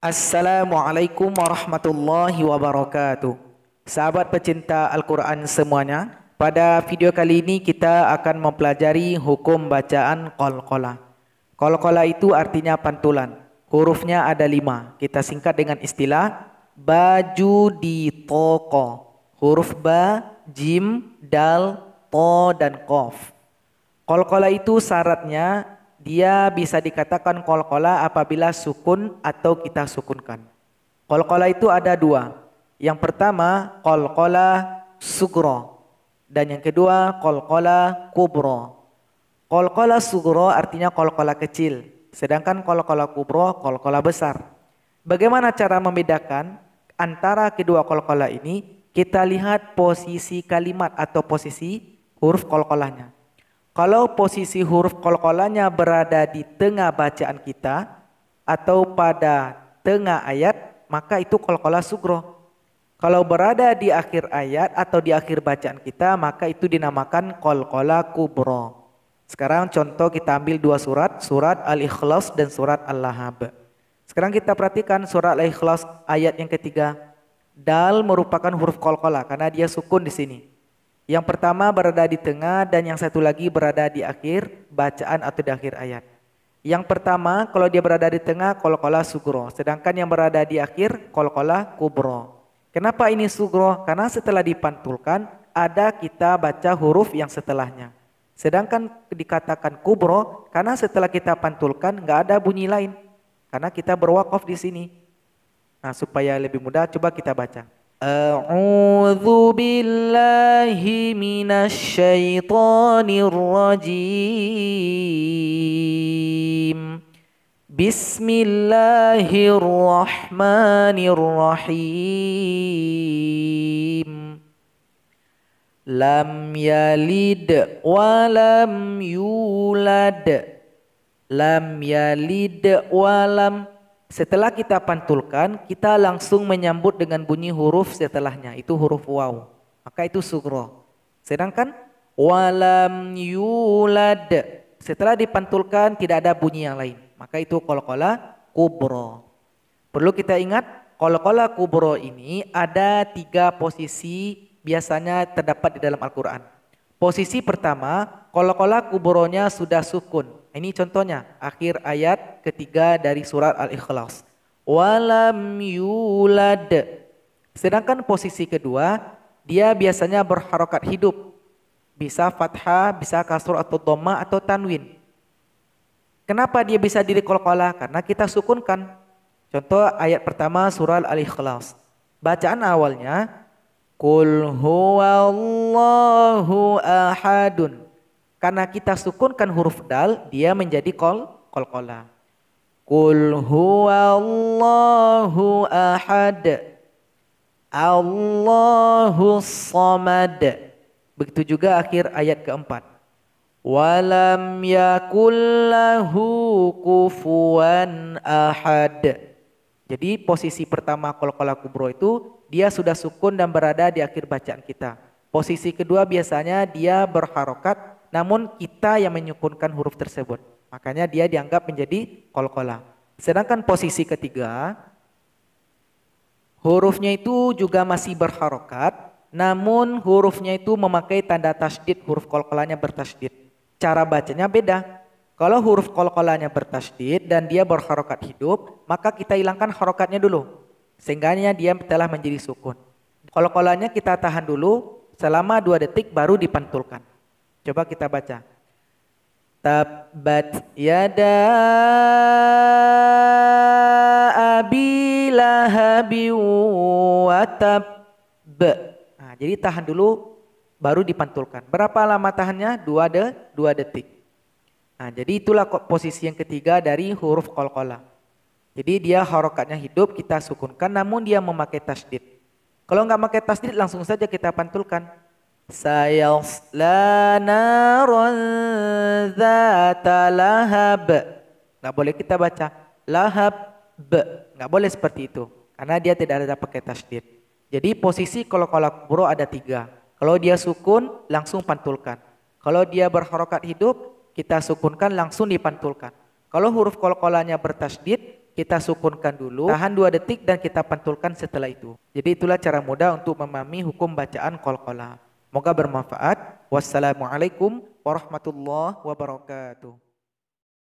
Assalamualaikum warahmatullahi wabarakatuh. Sahabat pecinta Al-Quran semuanya, pada video kali ini kita akan mempelajari hukum bacaan kolkola. Kolkola itu artinya pantulan. Hurufnya ada lima. Kita singkat dengan istilah baju di toko. Huruf ba, jim, dal, to, dan kof. Kolkola itu syaratnya dia bisa dikatakan kolkola apabila sukun atau kita sukunkan. Kolkola itu ada dua. Yang pertama kolkola sugro dan yang kedua kolkola kubro. Kolkola sugro artinya kolkola kecil, sedangkan kolkola kubro kolkola besar. Bagaimana cara membedakan antara kedua kolkola ini? Kita lihat posisi kalimat atau posisi huruf kolkolahnya. Kalau posisi huruf kolkolanya berada di tengah bacaan kita atau pada tengah ayat, maka itu kolkola sugro. Kalau berada di akhir ayat atau di akhir bacaan kita, maka itu dinamakan kolkola kubro. Sekarang contoh kita ambil dua surat, surat Al-Ikhlas dan surat Al-Lahab. Sekarang kita perhatikan surat Al-Ikhlas ayat yang ketiga. Dal merupakan huruf kolkola karena dia sukun di sini. Yang pertama berada di tengah dan yang satu lagi berada di akhir bacaan atau di akhir ayat. Yang pertama kalau dia berada di tengah kolkola sugro, sedangkan yang berada di akhir kolkola kubro. Kenapa ini sugro? Karena setelah dipantulkan ada kita baca huruf yang setelahnya. Sedangkan dikatakan kubro karena setelah kita pantulkan nggak ada bunyi lain. Karena kita berwakaf di sini. Nah supaya lebih mudah coba kita baca. أعوذ بالله من الشيطان الرجيم بسم الله الرحمن الرحيم لم يلد ولم يولد لم يلد ولم يولد setelah kita pantulkan, kita langsung menyambut dengan bunyi huruf setelahnya, itu huruf waw. Maka itu sugro. Sedangkan walam yulad. Setelah dipantulkan tidak ada bunyi yang lain. Maka itu kolokola kubro. Perlu kita ingat kolokola kubro ini ada tiga posisi biasanya terdapat di dalam Al-Quran. Posisi pertama, kolokola kubronya sudah sukun. Ini contohnya akhir ayat ketiga dari surat Al-Ikhlas. Walam yulad. Sedangkan posisi kedua dia biasanya berharokat hidup. Bisa fathah, bisa kasur atau doma atau tanwin. Kenapa dia bisa dikolkolah? Karena kita sukunkan. Contoh ayat pertama surah Al-Ikhlas. Bacaan awalnya Kul huwallahu ahadun. Karena kita sukunkan huruf dal, dia menjadi kol, kol-kola. Kul huwallahu ahad. Allahu samad. Begitu juga akhir ayat keempat. Walam yakullahu kufuan ahad. Jadi posisi pertama kol-kola kubro itu dia sudah sukun dan berada di akhir bacaan kita. Posisi kedua biasanya dia berharokat namun kita yang menyukunkan huruf tersebut. Makanya dia dianggap menjadi kolkola. Sedangkan posisi ketiga, hurufnya itu juga masih berharokat, namun hurufnya itu memakai tanda tasdid, huruf kolkolanya bertasdid. Cara bacanya beda. Kalau huruf kolkolanya bertasdid dan dia berharokat hidup, maka kita hilangkan harokatnya dulu. Sehingganya dia telah menjadi sukun. Kolkolanya kita tahan dulu selama dua detik baru dipantulkan. Coba kita baca. Tabat yada abi lahabi wa Nah, jadi tahan dulu baru dipantulkan. Berapa lama tahannya? Dua, de, dua detik. Nah, jadi itulah posisi yang ketiga dari huruf kolkola. Jadi dia harokatnya hidup, kita sukunkan namun dia memakai tasdid. Kalau nggak pakai tasdid langsung saja kita pantulkan sayasla narun dzata lahab. Nggak boleh kita baca lahab be. Nggak boleh seperti itu. Karena dia tidak ada pakai tasdid. Jadi posisi kalau kolak bro ada tiga. Kalau dia sukun langsung pantulkan. Kalau dia berharokat hidup kita sukunkan langsung dipantulkan. Kalau huruf kolokolanya kolanya bertasdid kita sukunkan dulu, tahan dua detik dan kita pantulkan setelah itu. Jadi itulah cara mudah untuk memahami hukum bacaan kol Moga bermanfaat. Wassalamualaikum warahmatullahi wabarakatuh.